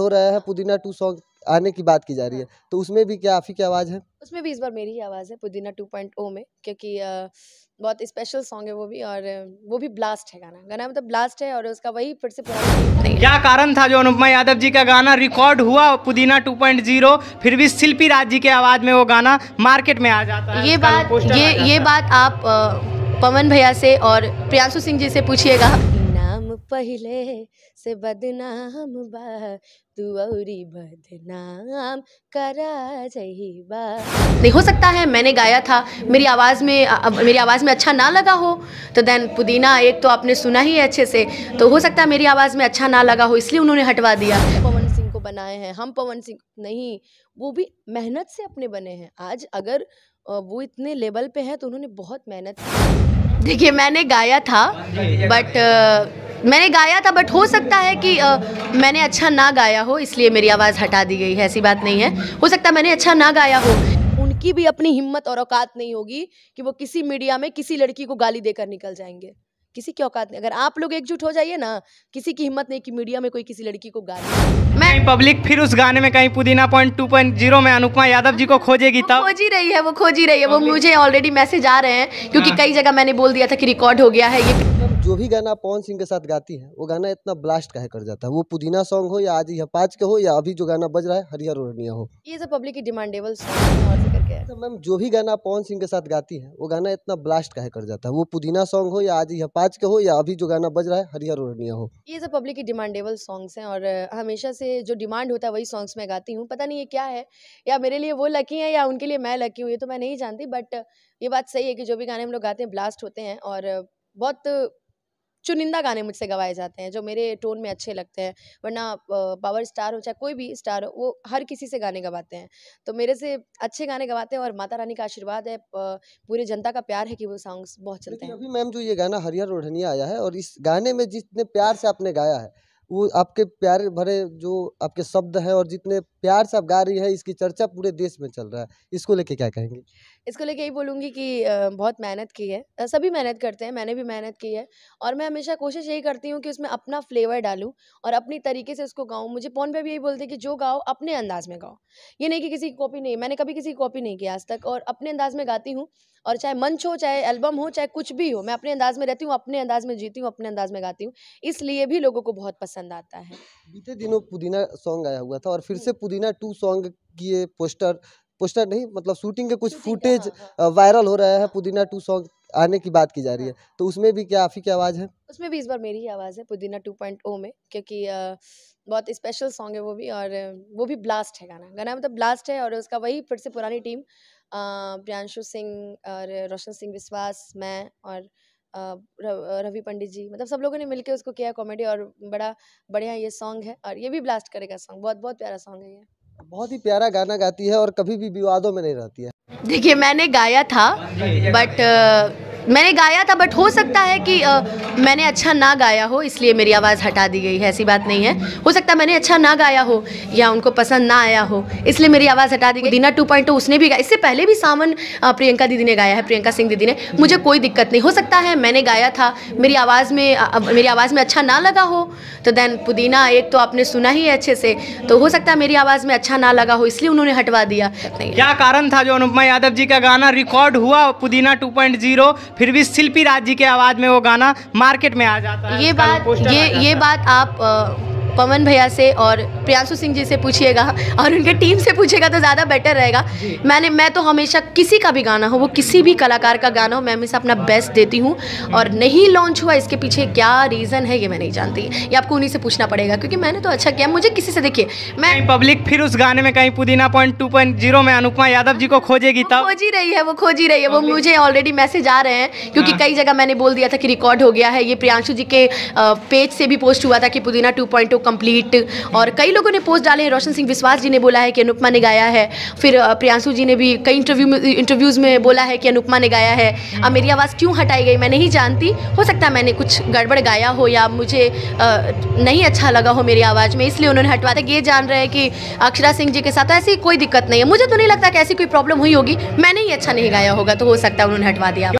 हो रहा है पुदीना टू सॉन्ग आने की बात की जा रही है हाँ। तो उसमें भी क्या आफी की आवाज़ है उसमें भी इस बार मेरी ही आवाज़ है पुदीना 2.0 में क्योंकि बहुत स्पेशल सॉन्ग है वो भी और वो भी ब्लास्ट है गाना गाना मतलब ब्लास्ट है और उसका वही फिर से पुराना क्या कारण था जो अनुपमा यादव जी का गाना रिकॉर्ड हुआ पुदीना 2.0 फिर भी शिल्पी राज जी के आवाज़ में वो गाना मार्केट में आ जाता है ये बात ये ये बात आप पवन भैया से और प्रियांशु सिंह जी से पूछिएगा पहले से बदनाम बा तू और बदनाम करा बा नहीं हो सकता है मैंने गाया था मेरी आवाज़ में अ, मेरी आवाज़ में अच्छा ना लगा हो तो देन पुदीना एक तो आपने सुना ही है अच्छे से तो हो सकता है मेरी आवाज़ में अच्छा ना लगा हो इसलिए उन्होंने हटवा दिया पवन सिंह को बनाए हैं हम पवन सिंह नहीं वो भी मेहनत से अपने बने हैं आज अगर वो इतने लेवल पे हैं तो उन्होंने बहुत मेहनत देखिए मैंने गाया था हाँ बट मैंने गाया था बट हो सकता है कि आ, मैंने अच्छा ना गाया हो इसलिए मेरी आवाज़ हटा दी गई है ऐसी बात नहीं है हो सकता है मैंने अच्छा ना गाया हो उनकी भी अपनी हिम्मत और औकात नहीं होगी कि वो किसी मीडिया में किसी लड़की को गाली देकर निकल जाएंगे किसी की औकात नहीं अगर आप लोग एकजुट हो जाइए ना किसी की हिम्मत नहीं कि मीडिया में कोई किसी लड़की को गाली मैं पब्लिक फिर उस गाने में कहीं पुदीना पॉइंट टू पॉइंट जीरो में अनुपमा यादव जी को खोजेगी तब खोज ही रही है वो खोज ही रही है वो मुझे ऑलरेडी मैसेज आ रहे हैं क्योंकि हाँ। कई जगह मैंने बोल दिया था कि रिकॉर्ड हो गया है ये जो भी गाना पवन सिंह के साथ गाती है वो गाना इतना ब्लास्ट काहे कर जाता है वो पुदीना सॉन्ग हो या आज यह पाँच के हो या अभी जो गाना बज रहा है हरिहर ओरनिया हो ये सब पब्लिक की डिमांडेबल तो मैम जो भी गाना पवन सिंह के साथ गाती है वो गाना इतना ब्लास्ट काहे कर जाता है वो पुदीना सॉन्ग हो या आज यह पाँच के हो या अभी जो गाना बज रहा है हरिहर ओरनिया हो ये सब पब्लिक की डिमांडेबल सॉन्ग्स हैं और हमेशा से जो डिमांड होता है वही सॉन्ग्स मैं गाती हूँ पता नहीं ये क्या है या मेरे लिए वो लकी है या उनके लिए मैं लकी हूँ ये तो मैं नहीं जानती बट ये बात सही है कि जो भी गाने हम लोग गाते हैं ब्लास्ट होते हैं और बहुत चुनिंदा गाने मुझसे गवाए जाते हैं जो मेरे टोन में अच्छे लगते हैं वरना पावर स्टार हो चाहे कोई भी स्टार हो वो हर किसी से गाने गवाते हैं तो मेरे से अच्छे गाने गवाते हैं और माता रानी का आशीर्वाद है पूरी जनता का प्यार है कि वो सॉन्ग्स बहुत चलते हैं अभी मैम जो ये गाना हरिहर रोढनिया आया है और इस गाने में जितने प्यार से आपने गाया है वो आपके प्यारे भरे जो आपके शब्द हैं और जितने प्यार से आप गा रही है इसकी चर्चा पूरे देश में चल रहा है इसको लेके क्या कहेंगे इसको लेके यही बोलूँगी कि बहुत मेहनत की है सभी मेहनत करते हैं मैंने भी मेहनत की है और मैं हमेशा कोशिश यही करती हूँ कि उसमें अपना फ्लेवर डालूँ और अपनी तरीके से उसको गाऊँ मुझे फोन पे भी यही बोलते हैं कि जो गाओ अपने अंदाज में गाओ ये नहीं कि किसी की कॉपी नहीं मैंने कभी किसी की कॉपी नहीं किया आज तक और अपने अंदाज में गाती हूँ और चाहे मंच हो चाहे एल्बम हो चाहे कुछ भी हो मैं अपने अंदाज में रहती हूँ अपने अंदाज में जीती हूँ अपने अंदाज में गाती हूँ इसलिए भी लोगों को बहुत पसंद आता है बीते दिनों पुदीना सॉन्ग आया हुआ था और फिर से पुदीना टू सॉन्ग की पोस्टर पोस्टर नहीं मतलब शूटिंग के कुछ फुटेज वायरल हाँ, हाँ। हो रहे हैं पुदीना टू सॉन्ग आने की बात की जा रही है हाँ। तो उसमें भी क्या आपकी आवाज़ है उसमें भी इस बार मेरी ही आवाज़ है पुदीना टू पॉइंट ओ में क्योंकि बहुत स्पेशल सॉन्ग है वो भी और वो भी ब्लास्ट है गाना गाना मतलब ब्लास्ट है और उसका वही फिर से पुरानी टीम प्रियांशु सिंह और रोशन सिंह विश्वास मैं और रवि पंडित जी मतलब सब लोगों ने मिलकर उसको किया कॉमेडी और बड़ा बढ़िया ये सॉन्ग है और ये भी ब्लास्ट करेगा सॉन्ग बहुत बहुत प्यारा सॉन्ग है ये बहुत ही प्यारा गाना गाती है और कभी भी विवादों में नहीं रहती है देखिए मैंने गाया था बट हाँ मैंने गाया था बट हो सकता है कि आ, मैंने अच्छा ना गाया हो इसलिए मेरी आवाज़ हटा दी गई है ऐसी बात नहीं है हो सकता है मैंने अच्छा ना गाया हो या उनको पसंद ना आया हो इसलिए मेरी आवाज़ हटा दी गई दीना टू पॉइंट उसने भी गाया इससे पहले भी सावन प्रियंका दीदी ने गाया है प्रियंका सिंह दीदी ने मुझे कोई दिक्कत नहीं हो सकता है मैंने गाया था मेरी आवाज़ में आ, मेरी आवाज़ में अच्छा ना लगा हो तो देन पुदीना एक तो आपने सुना ही है अच्छे से तो हो सकता है मेरी आवाज़ में अच्छा ना लगा हो इसलिए उन्होंने हटवा दिया क्या कारण था जो अनुपमा यादव जी का गाना रिकॉर्ड हुआ पुदीना टू फिर भी शिल्पी राज जी के आवाज़ में वो गाना मार्केट में आ जाता है ये बात ये ये बात आप पवन भैया से और प्रियांशु सिंह जी से पूछिएगा और उनके टीम से पूछिएगा तो ज़्यादा बेटर रहेगा मैंने मैं तो हमेशा किसी का भी गाना हो वो किसी भी कलाकार का गाना हो मैं हमेशा अपना बेस्ट देती हूँ और हम्म। नहीं लॉन्च हुआ इसके पीछे क्या रीज़न है ये मैं नहीं जानती ये आपको उन्हीं से पूछना पड़ेगा क्योंकि मैंने तो अच्छा किया मुझे किसी से देखिए मैं पब्लिक फिर उस गाने में कहीं पुदीना पॉइंट टू पॉइंट जीरो में अनुपमा यादव जी को खोजेगी तब खोज ही रही है वो खोज ही रही है वो मुझे ऑलरेडी मैसेज आ रहे हैं क्योंकि हाँ। कई जगह मैंने बोल दिया था कि रिकॉर्ड हो गया है ये प्रियांशु जी के पेज से भी पोस्ट हुआ था कि पुदीना टू पॉइंट कंप्लीट और कई लोगों ने पोस्ट डाले हैं रोशन सिंह विश्वास जी ने बोला है कि अनुपमा ने गाया है फिर प्रियांशु जी ने भी कई इंटरव्यू में इंटरव्यूज़ में बोला है कि अनुपमा ने गाया है अब मेरी आवाज़ क्यों हटाई गई मैं नहीं जानती हो सकता है मैंने कुछ गड़बड़ गाया हो या मुझे नहीं अच्छा लगा हो मेरी आवाज़ में इसलिए उन्होंने हटवा दिया ये जान रहे हैं कि अक्षरा सिंह जी के साथ तो ऐसी कोई दिक्कत नहीं है मुझे तो नहीं लगता कि ऐसी कोई प्रॉब्लम हुई होगी मैंने ही अच्छा नहीं गाया होगा तो हो सकता है उन्होंने हटवा दिया